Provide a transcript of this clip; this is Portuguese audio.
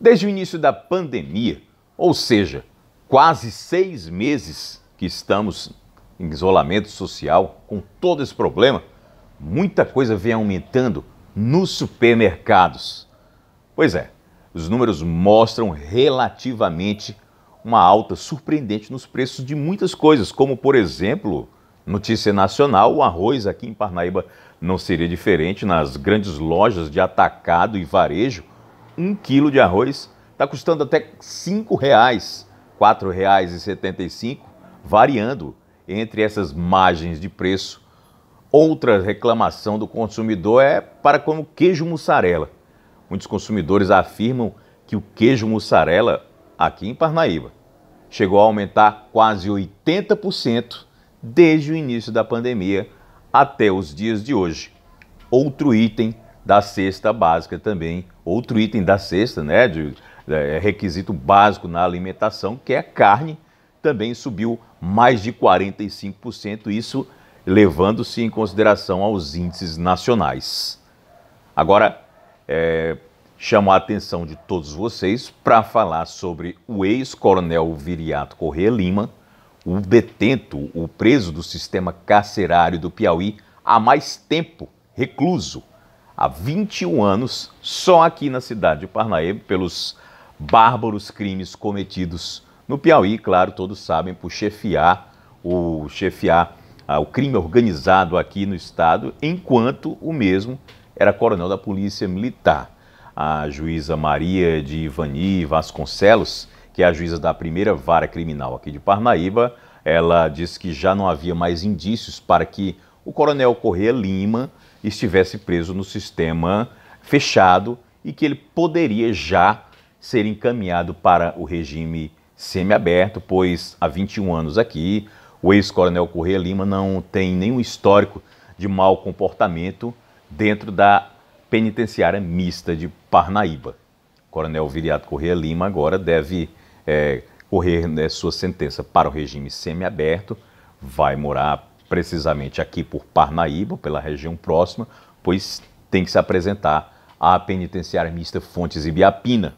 Desde o início da pandemia, ou seja, quase seis meses que estamos em isolamento social, com todo esse problema, muita coisa vem aumentando nos supermercados. Pois é, os números mostram relativamente uma alta surpreendente nos preços de muitas coisas, como por exemplo, notícia nacional, o arroz aqui em Parnaíba não seria diferente nas grandes lojas de atacado e varejo um quilo de arroz está custando até R$ 5,00, R$ 4,75, variando entre essas margens de preço. Outra reclamação do consumidor é para como queijo mussarela. Muitos consumidores afirmam que o queijo mussarela aqui em Parnaíba chegou a aumentar quase 80% desde o início da pandemia até os dias de hoje. Outro item da cesta básica também. Outro item da cesta, né, de, é, é requisito básico na alimentação, que é a carne, também subiu mais de 45%, isso levando-se em consideração aos índices nacionais. Agora, é, chamo a atenção de todos vocês para falar sobre o ex-coronel Viriato Corrêa Lima, o detento, o preso do sistema carcerário do Piauí há mais tempo recluso há 21 anos, só aqui na cidade de Parnaíba, pelos bárbaros crimes cometidos no Piauí, claro, todos sabem, por chefiar o chefiar ah, o crime organizado aqui no estado, enquanto o mesmo era coronel da Polícia Militar. A juíza Maria de Ivani Vasconcelos, que é a juíza da primeira vara criminal aqui de Parnaíba, ela disse que já não havia mais indícios para que o coronel Correia Lima estivesse preso no sistema fechado e que ele poderia já ser encaminhado para o regime semiaberto, pois há 21 anos aqui o ex-coronel Correia Lima não tem nenhum histórico de mau comportamento dentro da penitenciária mista de Parnaíba. O coronel Viriato Correia Lima agora deve é, correr né, sua sentença para o regime semiaberto, vai morar precisamente aqui por Parnaíba, pela região próxima, pois tem que se apresentar à penitenciária mista Fontes e Biapina,